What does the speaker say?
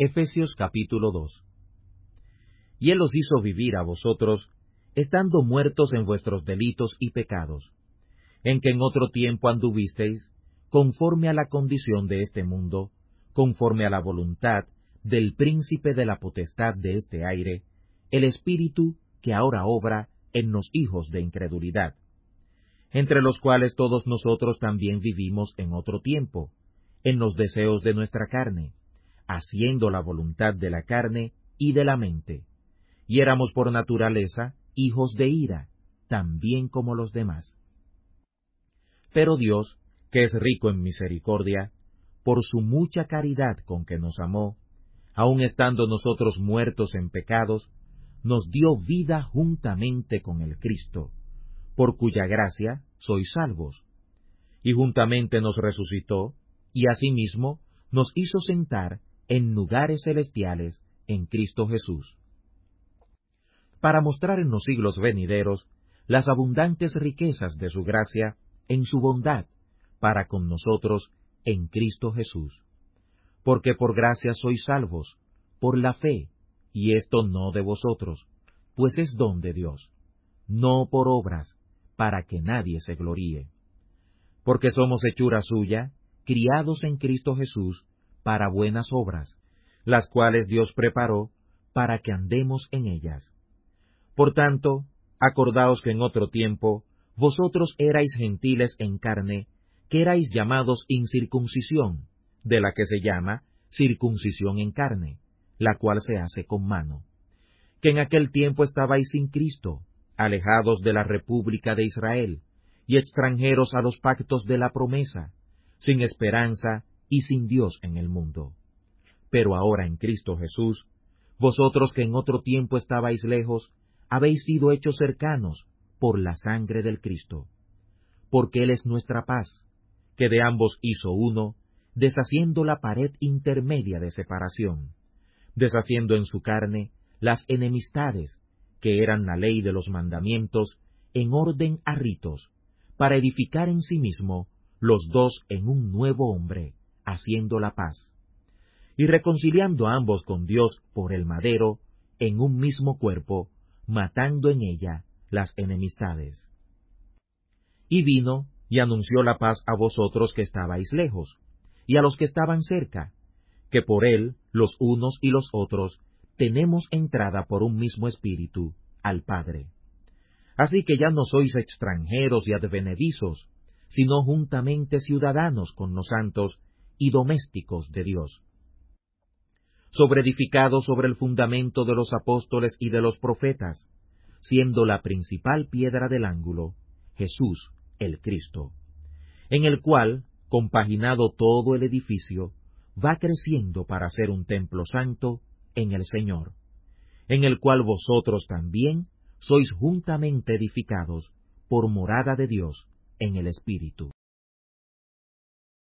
Efesios capítulo 2. Y Él os hizo vivir a vosotros, estando muertos en vuestros delitos y pecados, en que en otro tiempo anduvisteis, conforme a la condición de este mundo, conforme a la voluntad del príncipe de la potestad de este aire, el espíritu que ahora obra en los hijos de incredulidad, entre los cuales todos nosotros también vivimos en otro tiempo, en los deseos de nuestra carne haciendo la voluntad de la carne y de la mente. Y éramos por naturaleza hijos de ira, también como los demás. Pero Dios, que es rico en misericordia, por su mucha caridad con que nos amó, aun estando nosotros muertos en pecados, nos dio vida juntamente con el Cristo, por cuya gracia sois salvos. Y juntamente nos resucitó, y asimismo nos hizo sentar en lugares celestiales en Cristo Jesús. Para mostrar en los siglos venideros las abundantes riquezas de su gracia en su bondad para con nosotros en Cristo Jesús. Porque por gracia sois salvos, por la fe, y esto no de vosotros, pues es don de Dios, no por obras, para que nadie se gloríe. Porque somos hechura suya, criados en Cristo Jesús, para buenas obras, las cuales Dios preparó para que andemos en ellas. Por tanto, acordaos que en otro tiempo vosotros erais gentiles en carne, que erais llamados incircuncisión, de la que se llama circuncisión en carne, la cual se hace con mano. Que en aquel tiempo estabais sin Cristo, alejados de la república de Israel, y extranjeros a los pactos de la promesa, sin esperanza y sin Dios en el mundo. Pero ahora en Cristo Jesús, vosotros que en otro tiempo estabais lejos, habéis sido hechos cercanos por la sangre del Cristo. Porque Él es nuestra paz, que de ambos hizo uno, deshaciendo la pared intermedia de separación, deshaciendo en su carne las enemistades que eran la ley de los mandamientos en orden a ritos, para edificar en sí mismo los dos en un nuevo hombre haciendo la paz, y reconciliando a ambos con Dios por el madero, en un mismo cuerpo, matando en ella las enemistades. Y vino y anunció la paz a vosotros que estabais lejos, y a los que estaban cerca, que por él, los unos y los otros, tenemos entrada por un mismo espíritu al Padre. Así que ya no sois extranjeros y advenedizos, sino juntamente ciudadanos con los santos y domésticos de Dios. Sobre edificado sobre el fundamento de los apóstoles y de los profetas, siendo la principal piedra del ángulo, Jesús el Cristo, en el cual, compaginado todo el edificio, va creciendo para ser un templo santo en el Señor, en el cual vosotros también sois juntamente edificados por morada de Dios en el Espíritu.